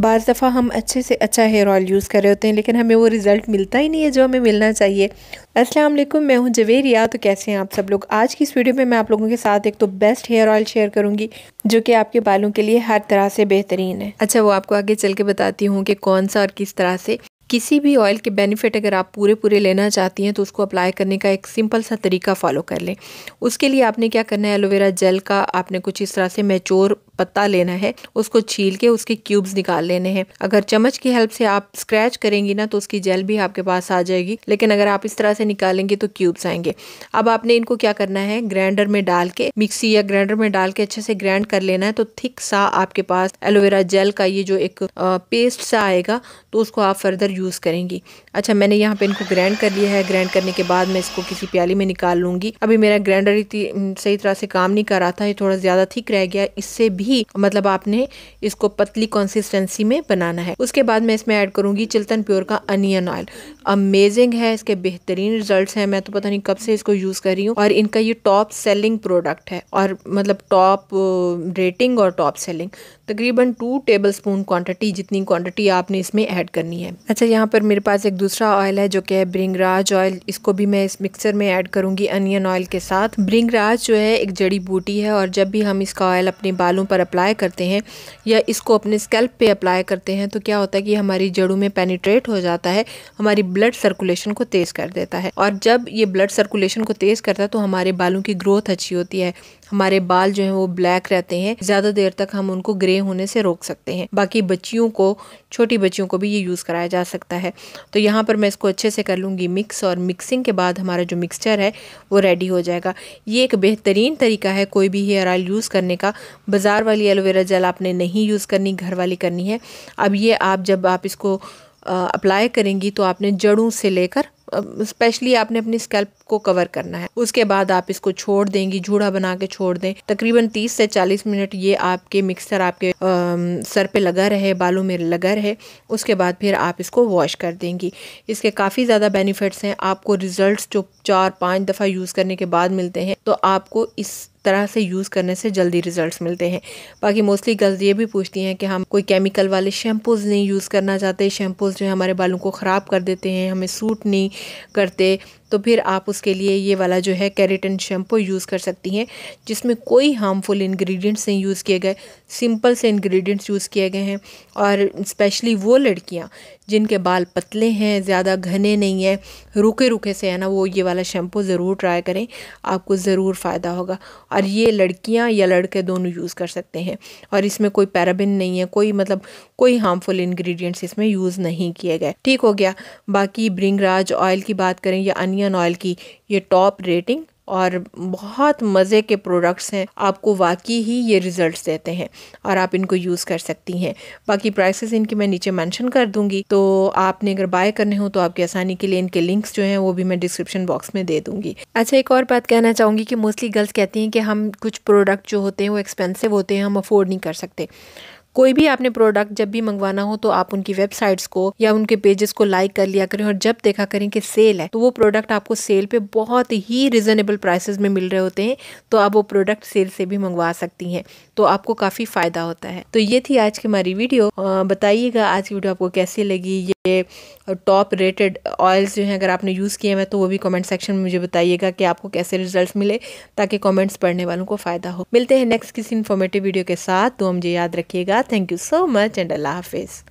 बार दफ़ा हम अच्छे से अच्छा हेयर ऑयल यूज़ कर रहे होते हैं लेकिन हमें वो रिज़ल्ट मिलता ही नहीं है जो हमें मिलना चाहिए अस्सलाम वालेकुम मैं हूं जवेरिया तो कैसे हैं आप सब लोग आज की इस वीडियो में मैं आप लोगों के साथ एक तो बेस्ट हेयर ऑयल शेयर करूंगी जो कि आपके बालों के लिए हर तरह से बेहतरीन है अच्छा वो आपको आगे चल के बताती हूँ कि कौन सा और किस तरह से किसी भी ऑयल के बेनिफिट अगर आप पूरे पूरे लेना चाहती हैं तो उसको अप्लाई करने का एक सिंपल सा तरीका फॉलो कर लें उसके लिए आपने क्या करना है एलोवेरा जेल का आपने कुछ इस तरह से मेचोर पत्ता लेना है उसको छील के उसके क्यूब्स निकाल लेने हैं अगर चम्मच की हेल्प से आप स्क्रैच करेंगी ना तो उसकी जेल भी आपके पास आ जाएगी लेकिन अगर आप इस तरह से निकालेंगे तो क्यूब्स आएंगे अब आपने इनको क्या करना है ग्राइंडर में डाल के मिक्सी या ग्राइंडर में डाल के अच्छे से ग्राइंड कर लेना है तो थिक सा आपके पास एलोवेरा जेल का ये जो एक पेस्ट सा आएगा तो उसको आप फर्दर यूज़ करेंगी अच्छा मैंने यहाँ पे इनको ग्राइंड कर लिया है ग्राइंड करने के बाद मैं इसको किसी प्याली में निकाल लूँगी अभी मेरा ग्राइंडर सही तरह से काम नहीं कर रहा था ये थोड़ा ज़्यादा थिक रह गया इससे भी ही मतलब आपने इसको पतली कंसिस्टेंसी में बनाना है उसके बाद मैं इसमें ऐड करूंगी चिल्तन प्योर का अनियन ऑयल अमेजिंग है इसके बेहतरीन रिजल्ट हैं मैं तो पता नहीं कब से इसको यूज़ कर रही हूँ और इनका ये टॉप सेलिंग प्रोडक्ट है और मतलब टॉप रेटिंग और टॉप सेलिंग तकरीबन टू टेबल स्पून क्वान्टिटी जितनी क्वान्टिटी आपने इसमें ऐड करनी है अच्छा यहाँ पर मेरे पास एक दूसरा ऑयल है जो कि है ब्रिंगराज ऑयल इसको भी मैं इस मिक्सर में ऐड करूँगी अनियन ऑयल के साथ ब्रिंगराज जो है एक जड़ी बूटी है और जब भी हम इसका ऑयल अपने बालों पर अप्लाई करते हैं या इसको अपने स्कैल्प पर अप्लाई करते हैं तो क्या होता है कि हमारी जड़ों में पेनिट्रेट हो जाता है हमारी ब्लड सर्कुलेशन को तेज़ कर देता है और जब ये ब्लड सर्कुलेशन को तेज़ करता है तो हमारे बालों की ग्रोथ अच्छी होती है हमारे बाल जो हैं वो ब्लैक रहते हैं ज़्यादा देर तक हम उनको ग्रे होने से रोक सकते हैं बाकी बच्चियों को छोटी बच्चियों को भी ये यूज़ कराया जा सकता है तो यहाँ पर मैं इसको अच्छे से कर लूँगी मिक्स और मिक्सिंग के बाद हमारा जो मिक्सचर है वो रेडी हो जाएगा ये एक बेहतरीन तरीका है कोई भी हेयर ऑयल यूज़ करने का बाज़ार वाली एलोवेरा जेल आपने नहीं यूज़ करनी घर वाली करनी है अब ये आप जब आप इसको अप्लाई करेंगी तो आपने जड़ों से लेकर स्पेशली आपने अपनी स्कैल्प को कवर करना है उसके बाद आप इसको छोड़ देंगी जूड़ा बना के छोड़ दें तकरीबन 30 से 40 मिनट ये आपके मिक्सर आपके आ, सर पे लगा रहे बालों में लगा रहे उसके बाद फिर आप इसको वॉश कर देंगी इसके काफ़ी ज़्यादा बेनिफिट्स हैं आपको रिजल्ट्स जो चार पाँच दफ़ा यूज़ करने के बाद मिलते हैं तो आपको इस तरह से यूज़ करने से जल्दी रिजल्ट्स मिलते हैं बाकी मोस्टली गर्ल्स ये भी पूछती हैं कि हम कोई केमिकल वाले शैम्पूज़ नहीं यूज़ करना चाहते शैम्पूज़ जो है हमारे बालों को ख़राब कर देते हैं हमें सूट नहीं करते तो फिर आप उसके लिए ये वाला जो है कैरेटन शैम्पू यूज़ कर सकती हैं जिसमें कोई हार्मफुल इंग्रेडिएंट्स नहीं यूज़ किए गए सिंपल से इंग्रेडिएंट्स यूज़ किए गए हैं और स्पेशली वो लड़कियाँ जिनके बाल पतले हैं ज़्यादा घने नहीं हैं रुके रुके से है ना वो ये वाला शैम्पू ज़रूर ट्राई करें आपको ज़रूर फ़ायदा होगा और ये लड़कियाँ या लड़के दोनों यूज़ कर सकते हैं और इसमें कोई पैराबिन नहीं है कोई मतलब कोई हार्मफुल इंग्रेडिएंट्स इसमें यूज़ नहीं किए गए ठीक हो गया बाकी ब्रिंगराज ऑयल की बात करें या अनियन ऑयल की ये टॉप रेटिंग और बहुत मज़े के प्रोडक्ट्स हैं आपको वाकई ही ये रिज़ल्ट्स देते हैं और आप इनको यूज़ कर सकती हैं बाकी प्राइसेस इनकी मैं नीचे मेंशन कर दूंगी तो आपने अगर बाय करने हो तो आपकी आसानी के लिए इनके लिंक्स जो हैं वो भी मैं डिस्क्रिप्शन बॉक्स में दे दूंगी अच्छा एक और बात कहना चाहूँगी कि मोस्टली गर्ल्स कहती हैं कि हम कुछ प्रोडक्ट जो होते हैं वो एक्सपेंसिव होते हैं हम अफोर्ड नहीं कर सकते कोई भी आपने प्रोडक्ट जब भी मंगवाना हो तो आप उनकी वेबसाइट्स को या उनके पेजेस को लाइक कर लिया करें और जब देखा करें कि सेल है तो वो प्रोडक्ट आपको सेल पे बहुत ही रिजनेबल प्राइसेस में मिल रहे होते हैं तो आप वो प्रोडक्ट सेल से भी मंगवा सकती हैं तो आपको काफ़ी फ़ायदा होता है तो ये थी आज की हमारी वीडियो बताइएगा आज की वीडियो आपको कैसी लगी ये टॉप रेटेड ऑयल्स जो हैं अगर आपने यूज़ किए हैं तो वो भी कमेंट सेक्शन में मुझे बताइएगा कि आपको कैसे रिजल्ट्स मिले ताकि कमेंट्स पढ़ने वालों को फ़ायदा हो मिलते हैं नेक्स्ट किसी इन्फॉर्मेटिव वीडियो के साथ तो मुझे याद रखिएगा Thank you so much and laugh Hafiz.